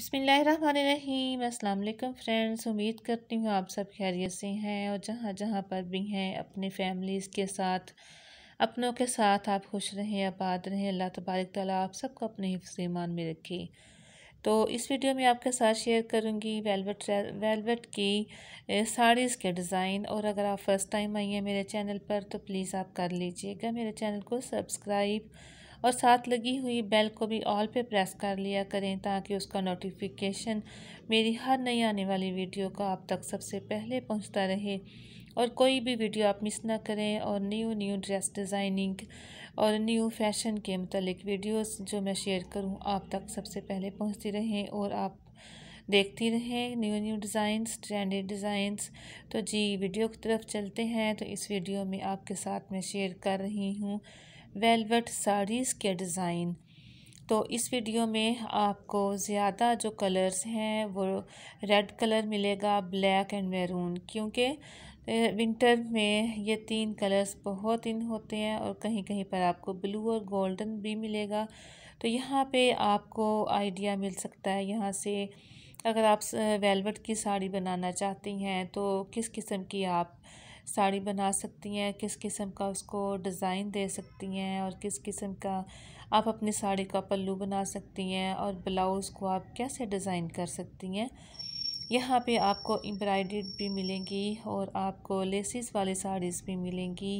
अस्सलाम अल्लाम फ्रेंड्स उम्मीद करती हूँ आप सब खैरियत से हैं और जहाँ जहाँ पर भी हैं अपने फैमिलीज़ के साथ अपनों के साथ आप खुश रहें आबाद रहें अल्लाह तबारक ताली आप सबको अपने हिफ्स ईमान में रखें तो इस वीडियो में आपके साथ शेयर करूँगी वेलवेट वेलवेट की साड़ीज़ के डिज़ाइन और अगर आप फ़र्स्ट टाइम आई हैं मेरे चैनल पर तो प्लीज़ आप कर लीजिएगा मेरे चैनल को सब्सक्राइब और साथ लगी हुई बेल को भी ऑल पे प्रेस कर लिया करें ताकि उसका नोटिफिकेशन मेरी हर नई आने वाली वीडियो का आप तक सबसे पहले पहुंचता रहे और कोई भी वीडियो आप मिस ना करें और न्यू न्यू ड्रेस डिज़ाइनिंग और न्यू फैशन के मतलब वीडियोस जो मैं शेयर करूं आप तक सबसे पहले पहुंचती रहें और आप देखती रहें new new designs trended designs तो जी वीडियो की तरफ चलते हैं तो इस वीडियो में आपके साथ मैं शेयर कर रही हूँ वेलवेट साड़ीज़ के डिज़ाइन तो इस वीडियो में आपको ज़्यादा जो कलर्स हैं वो रेड कलर मिलेगा ब्लैक एंड मैरून क्योंकि विंटर में ये तीन कलर्स बहुत इन होते हैं और कहीं कहीं पर आपको ब्लू और गोल्डन भी मिलेगा तो यहाँ पे आपको आइडिया मिल सकता है यहाँ से अगर आप वेलवेट की साड़ी बनाना चाहती हैं तो किस किस्म की आप साड़ी बना सकती हैं किस किस्म का उसको डिज़ाइन दे सकती हैं और किस किस्म का आप अपनी साड़ी का पल्लू बना सकती हैं और ब्लाउज़ को आप कैसे डिज़ाइन कर सकती हैं यहाँ पे आपको एम्ब्रॉयड भी मिलेंगी और आपको लेसिस वाली साड़ीज़ भी मिलेंगी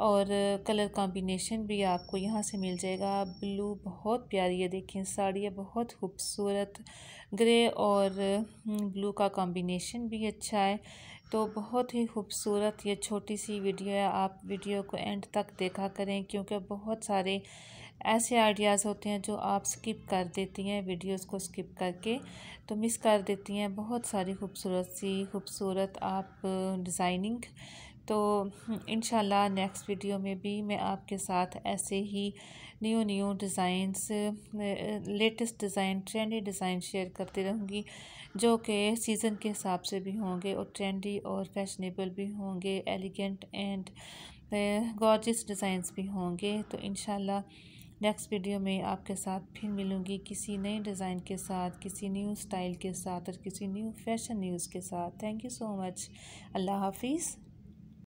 और कलर कॉम्बिनेशन भी आपको यहाँ से मिल जाएगा ब्लू बहुत प्यारी है देखें साड़ी है बहुत खूबसूरत ग्रे और हम्म, ब्लू का कॉम्बिनेशन भी अच्छा है तो बहुत ही खूबसूरत ये छोटी सी वीडियो है आप वीडियो को एंड तक देखा करें क्योंकि बहुत सारे ऐसे आइडियाज़ होते हैं जो आप स्किप कर देती हैं वीडियोस को स्किप करके तो मिस कर देती हैं बहुत सारी खूबसूरत सी खूबसूरत आप डिज़ाइनिंग तो इन नेक्स्ट वीडियो में भी मैं आपके साथ ऐसे ही new new designs latest design trendy design share करती रहूँगी जो कि सीज़न के हिसाब से भी होंगे और ट्रेंडी और फैशनेबल भी होंगे एलिगेंट एंड गॉर्जिस डिज़ाइंस भी होंगे तो इन नेक्स्ट वीडियो में आपके साथ फिर मिलूँगी किसी नए डिज़ाइन के साथ किसी न्यू स्टाइल के साथ और किसी न्यू फैशन न्यूज़ के साथ थैंक यू सो मच अल्लाह हाफिज़